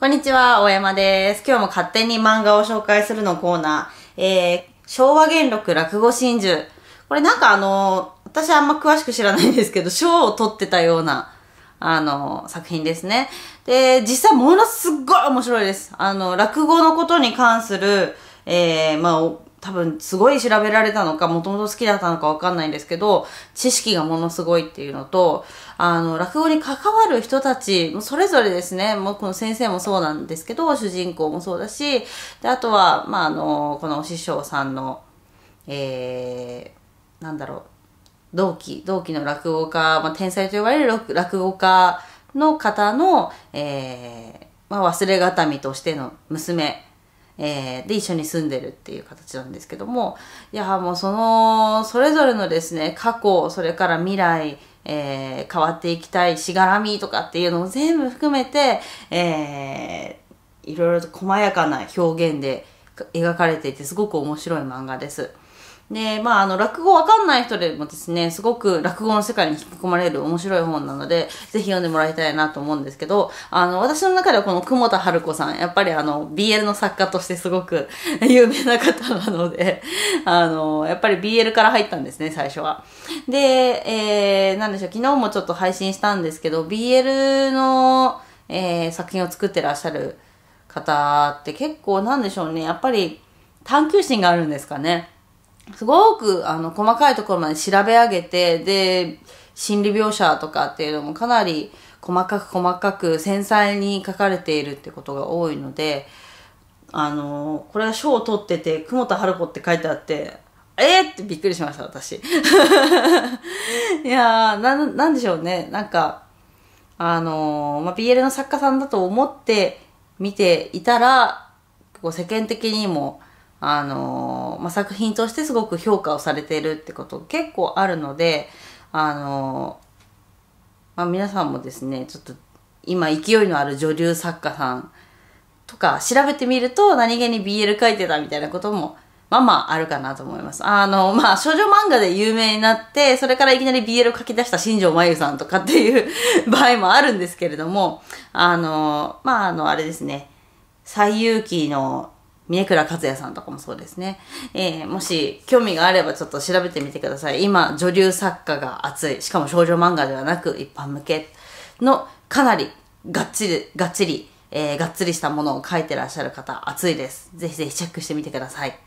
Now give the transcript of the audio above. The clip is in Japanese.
こんにちは、大山です。今日も勝手に漫画を紹介するのコーナー、えー、昭和元禄落語真珠。これなんかあの私あんま詳しく知らないんですけど、賞を取ってたような、あの作品ですね。で、実際ものすっごい面白いです。あの、落語のことに関する、えー、まあ、多分すごい調べられたのか、もともと好きだったのかわかんないんですけど、知識がものすごいっていうのと、あの、落語に関わる人たち、それぞれですね、もうこの先生もそうなんですけど、主人公もそうだし、で、あとは、まあ、あの、この師匠さんの、えー、なんだろう、同期、同期の落語家、まあ、天才と呼ばれる落語家の方の、えー、まあ、忘れがたみとしての娘えー、で、一緒に住んでるっていう形なんですけども、いや、もうその、それぞれのですね、過去、それから未来、えー、変わっていきたいしがらみとかっていうのを全部含めて、えー、いろいろと細やかな表現で描かれていてすごく面白い漫画です。で、まあ、あの、落語わかんない人でもですね、すごく落語の世界に引き込まれる面白い本なので、ぜひ読んでもらいたいなと思うんですけど、あの、私の中ではこの久保田春子さん、やっぱりあの、BL の作家としてすごく 有名な方なのであの、やっぱり BL から入ったんですね、最初は。で、えー、なんでしょう、昨日もちょっと配信したんですけど、BL の、えー、作品を作ってらっしゃる方って結構なんでしょうね、やっぱり探求心があるんですかね。すごくあの細かいところまで調べ上げてで心理描写とかっていうのもかなり細かく細かく繊細に書かれているってことが多いのであのこれは賞を取ってて「久保田春子」って書いてあってえー、ってびっくりしました私 いやーななんでしょうねなんかあのー、まあ、BL の作家さんだと思って見ていたらこう世間的にもあの、まあ、作品としてすごく評価をされているってこと結構あるので、あの、まあ、皆さんもですね、ちょっと今勢いのある女流作家さんとか調べてみると何気に BL 書いてたみたいなこともまあまああるかなと思います。あの、まあ少女漫画で有名になって、それからいきなり BL を書き出した新庄真由さんとかっていう 場合もあるんですけれども、あの、まああの、あれですね、最有機の重倉和也さんとかもそうですね。えー、もし興味があればちょっと調べてみてください。今、女流作家が熱い。しかも少女漫画ではなく一般向けのかなりがっちり、がっちり、えー、がっつりしたものを書いてらっしゃる方、熱いです。ぜひぜひチェックしてみてください。